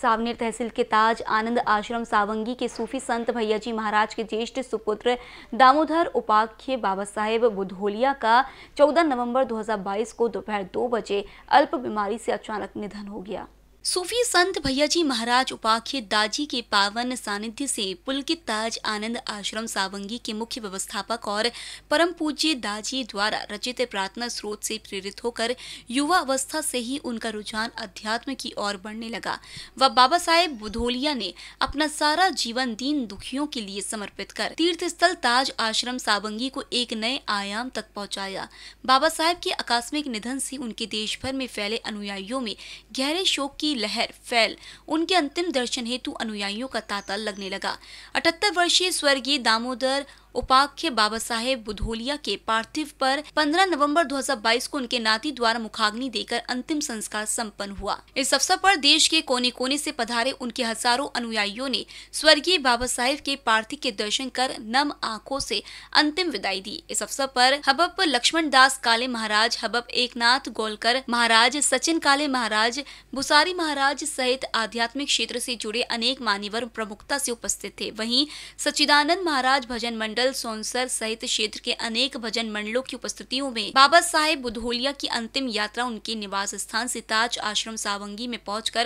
सावनेर तहसील के ताज आनंद आश्रम सावंगी के सूफी संत भैयाजी महाराज के ज्येष्ठ सुपुत्र दामोदर उपाख्य बाबा साहेब बुधोलिया का 14 नवंबर 2022 को दोपहर दो बजे अल्प बीमारी से अचानक निधन हो गया सूफी संत भैया जी महाराज उपाख्य दाजी के पावन सानिध्य से पुलकित ताज आनंद आश्रम सावंगी के मुख्य व्यवस्थापक और परम पूज्य दाजी द्वारा रचित प्रार्थना स्रोत से प्रेरित होकर युवा अवस्था से ही उनका रुझान अध्यात्म की ओर बढ़ने लगा व बाबा साहेब बुधोलिया ने अपना सारा जीवन दीन दुखियों के लिए समर्पित कर तीर्थ स्थल ताज आश्रम सावंगी को एक नए आयाम तक पहुँचाया बाबा साहेब के आकस्मिक निधन से उनके देश भर में फैले अनुयायियों में गहरे शोक की की लहर फैल उनके अंतिम दर्शन हेतु अनुयायियों का तांता लगने लगा अठहत्तर वर्षीय स्वर्गीय दामोदर उपाख्य बाबा साहेब बुधोलिया के पार्थिव पर 15 नवंबर 2022 को उनके नाती द्वारा मुखाग्नि देकर अंतिम संस्कार संपन्न हुआ इस अवसर पर देश के कोने कोने से पधारे उनके हजारों अनुयायियों ने स्वर्गीय बाबा साहेब के पार्थिव के दर्शन कर नम आंखों से अंतिम विदाई दी इस अवसर पर हबब लक्ष्मण दास काले महाराज हबब एक गोलकर महाराज सचिन काले महाराज बुसारी महाराज सहित आध्यात्मिक क्षेत्र से जुड़े अनेक मान्यवर प्रमुखता से उपस्थित थे वहीं सचिदानंद महाराज भजन मंडल मंडल सोनसर सहित क्षेत्र के अनेक भजन मंडलों की उपस्थितियों में बाबा साहेब बुधोलिया की अंतिम यात्रा उनके निवास स्थान सिताज आश्रम सावंगी में पहुँच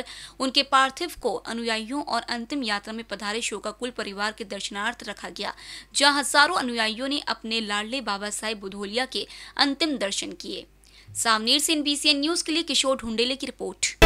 उनके पार्थिव को अनुयायियों और अंतिम यात्रा में पधारे शोकाकुल परिवार के दर्शनार्थ रखा गया जहाँ हजारों अनुयायियों ने अपने लाडले बाबा साहेब बुधोलिया के अंतिम दर्शन किए सामनेर से एन न्यूज के लिए किशोर ढूंढेले की रिपोर्ट